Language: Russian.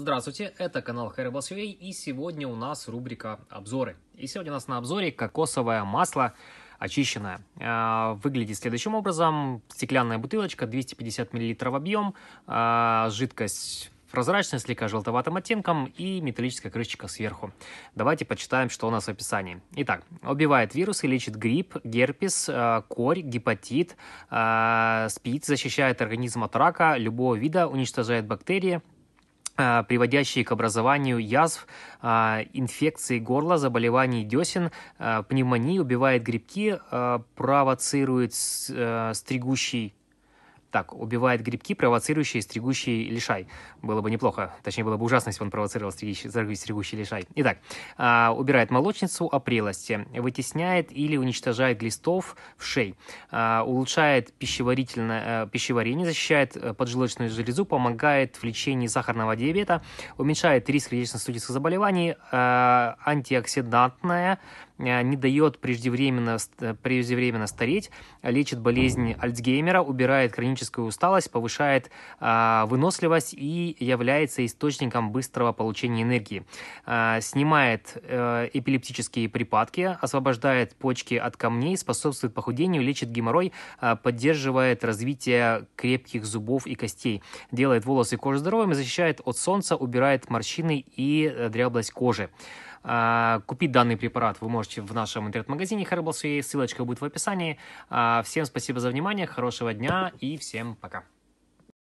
Здравствуйте, это канал Herbals.ua и сегодня у нас рубрика «Обзоры». И сегодня у нас на обзоре кокосовое масло очищенное. А, выглядит следующим образом. Стеклянная бутылочка, 250 мл объем, а, жидкость прозрачная, слегка желтоватым оттенком и металлическая крышечка сверху. Давайте почитаем, что у нас в описании. Итак, убивает вирусы, лечит грипп, герпес, а, корь, гепатит, спид, защищает организм от рака любого вида, уничтожает бактерии, Э, приводящие к образованию язв, э, инфекции горла, заболеваний десен, э, пневмонии, убивает грибки, провоцирует стригущий так, убивает грибки, провоцирующие стригущий лишай. Было бы неплохо. Точнее, было бы ужасно, если он провоцировал стригущий, стригущий лишай. Итак, э, убирает молочницу опрелости, вытесняет или уничтожает глистов в шей, э, улучшает пищеварительное, э, пищеварение, защищает э, поджелудочную железу, помогает в лечении сахарного диабета, уменьшает риск сердечно-сосудистых заболеваний, э, антиоксидантная Э, не дает преждевременно, э, преждевременно стареть, а лечит болезни Альцгеймера, убирает хроническую усталость, повышает э, выносливость и является источником быстрого получения энергии. Э, снимает э, эпилептические припадки, освобождает почки от камней, способствует похудению, лечит геморрой, э, поддерживает развитие крепких зубов и костей, делает волосы и кожу здоровыми, защищает от солнца, убирает морщины и э, дряблость кожи. Купить данный препарат вы можете можете в нашем интернет-магазине Herbal.ua. Ссылочка будет в описании. А, всем спасибо за внимание, хорошего дня и всем пока.